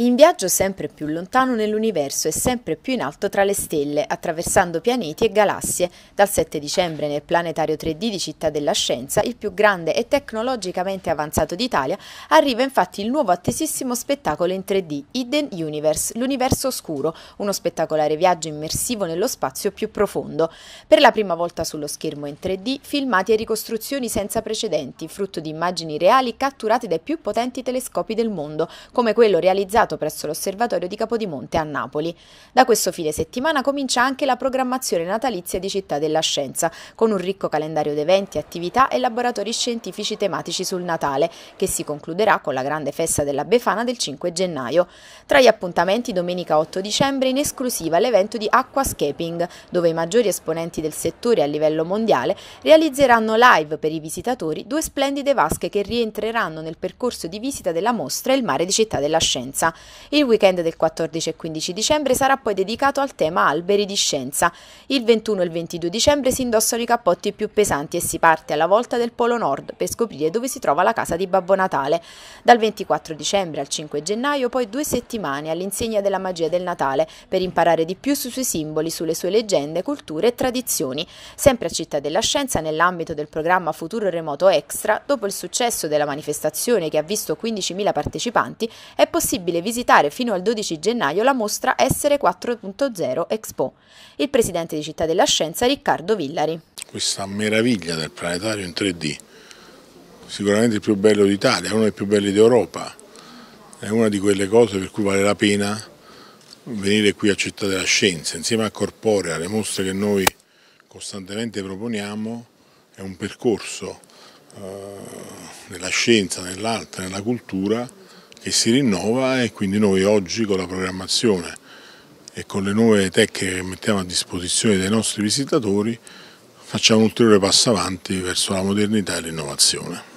in viaggio sempre più lontano nell'universo e sempre più in alto tra le stelle, attraversando pianeti e galassie. Dal 7 dicembre nel planetario 3D di Città della Scienza, il più grande e tecnologicamente avanzato d'Italia, arriva infatti il nuovo attesissimo spettacolo in 3D, Hidden Universe, l'universo oscuro, uno spettacolare viaggio immersivo nello spazio più profondo. Per la prima volta sullo schermo in 3D, filmati e ricostruzioni senza precedenti, frutto di immagini reali catturate dai più potenti telescopi del mondo, come quello realizzato inaugurato presso l'osservatorio di Capodimonte a Napoli. Da questo fine settimana comincia anche la programmazione natalizia di Città della Scienza, con un ricco calendario di eventi, attività e laboratori scientifici tematici sul Natale, che si concluderà con la grande festa della Befana del 5 gennaio. Tra gli appuntamenti domenica 8 dicembre in esclusiva l'evento di Aquascaping, dove i maggiori esponenti del settore a livello mondiale realizzeranno live per i visitatori due splendide vasche che rientreranno nel percorso di visita della mostra Il mare di città della scienza. Il weekend del 14 e 15 dicembre sarà poi dedicato al tema alberi di scienza. Il 21 e il 22 dicembre si indossano i cappotti più pesanti e si parte alla volta del Polo Nord per scoprire dove si trova la casa di Babbo Natale. Dal 24 dicembre al 5 gennaio poi due settimane all'insegna della magia del Natale per imparare di più sui suoi simboli, sulle sue leggende, culture e tradizioni. Sempre a Città della Scienza nell'ambito del programma Futuro Remoto Extra, dopo il successo della manifestazione che ha visto 15.000 partecipanti, è possibile possibile visitare fino al 12 gennaio la mostra Essere 4.0 Expo. Il presidente di Città della Scienza Riccardo Villari. Questa meraviglia del planetario in 3D, sicuramente il più bello d'Italia, uno dei più belli d'Europa, è una di quelle cose per cui vale la pena venire qui a Città della Scienza, insieme a Corporea, le mostre che noi costantemente proponiamo, è un percorso eh, nella scienza, nell'arte, nella cultura che si rinnova e quindi noi oggi con la programmazione e con le nuove tecniche che mettiamo a disposizione dei nostri visitatori facciamo un ulteriore passo avanti verso la modernità e l'innovazione.